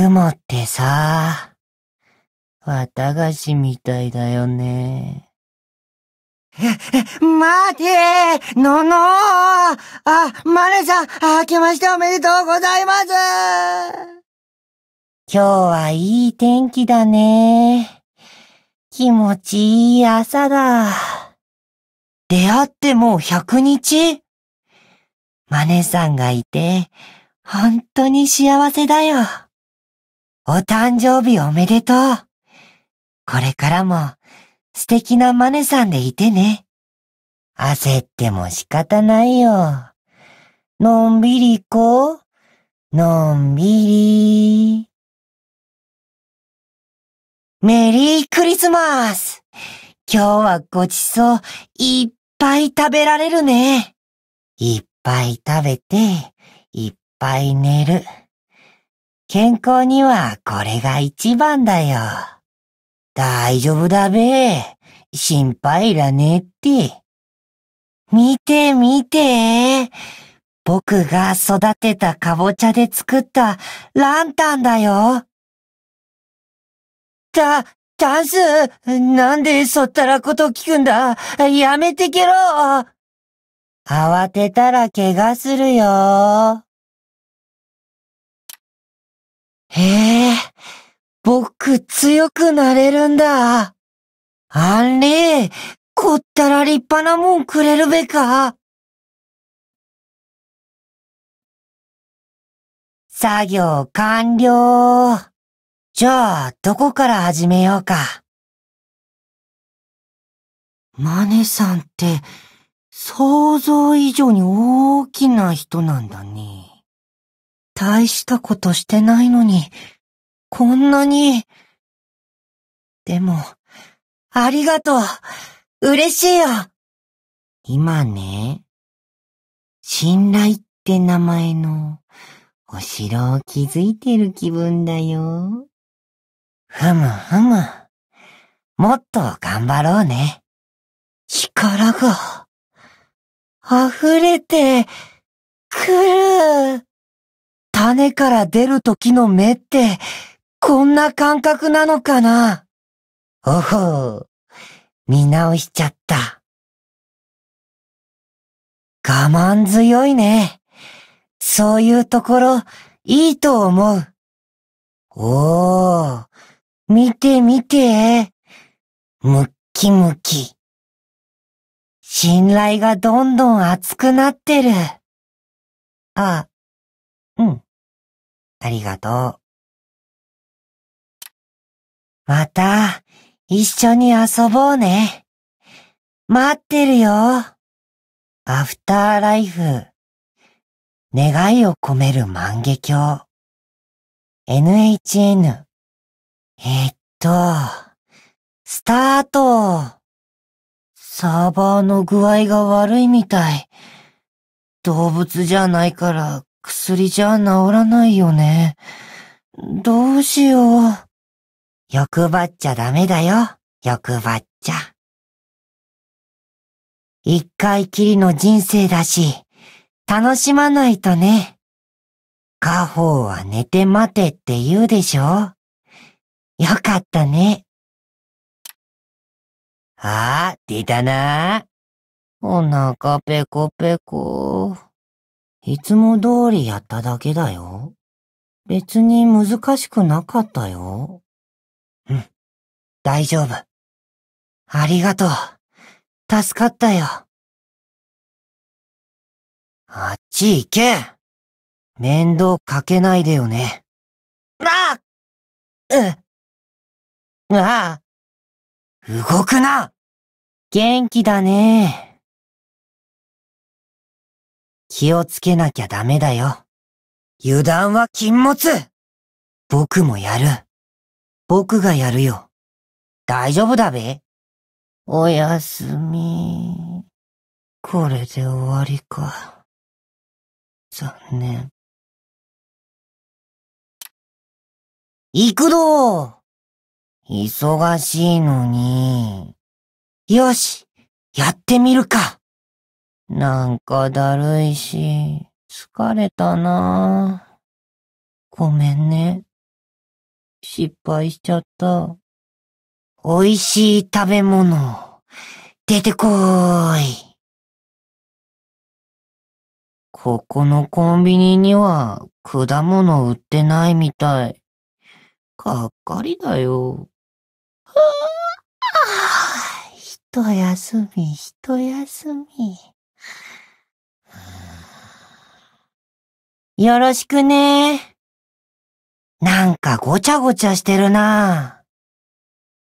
雲ってさ、綿菓子みたいだよね。え、待てののあ、マネさん、明けましておめでとうございます今日はいい天気だね。気持ちいい朝だ。出会ってもう100日マネさんがいて、本当に幸せだよ。お誕生日おめでとう。これからも素敵なマネさんでいてね。焦っても仕方ないよ。のんびり行こう。のんびり。メリークリスマス今日はごちそういっぱい食べられるね。いっぱい食べて、いっぱい寝る。健康にはこれが一番だよ。大丈夫だべ。心配いらねえって。見て見て。僕が育てたカボチャで作ったランタンだよ。た、ダンス、なんでそったらこと聞くんだやめてけろ慌てたら怪我するよ。へえ、僕強くなれるんだ。あれ、こったら立派なもんくれるべか。作業完了。じゃあ、どこから始めようか。マネさんって、想像以上に大きな人なんだね。大したことしてないのに、こんなに。でも、ありがとう嬉しいよ今ね、信頼って名前のお城を築いてる気分だよ。ふむふむ。もっと頑張ろうね。力が、溢れて、くる。種から出る時の芽って、こんな感覚なのかなおほう、見直しちゃった。我慢強いね。そういうところ、いいと思う。おー、見て見て。ムッキムキ。信頼がどんどん厚くなってる。あ、うん。ありがとう。また、一緒に遊ぼうね。待ってるよ。アフターライフ。願いを込める万華鏡。NHN。えっと、スタート。サーバーの具合が悪いみたい。動物じゃないから薬じゃ治らないよね。どうしよう。欲張っちゃダメだよ。欲張っちゃ。一回きりの人生だし、楽しまないとね。家宝は寝て待てって言うでしょよかったね。ああ、出たな。お腹ペコペコ。いつも通りやっただけだよ。別に難しくなかったよ。うん。大丈夫。ありがとう。助かったよ。あっち行け面倒かけないでよね。なあうなあ動くな元気だね気をつけなきゃダメだよ。油断は禁物僕もやる。僕がやるよ。大丈夫だべおやすみ。これで終わりか。残念。行くぞ忙しいのに。よし、やってみるか。なんかだるいし、疲れたなぁ。ごめんね。失敗しちゃった。美味しい食べ物、出てこーい。ここのコンビニには果物売ってないみたい。がっかりだよ。ふぅ、一休み、一休み。よろしくね。なんかごちゃごちゃしてるな。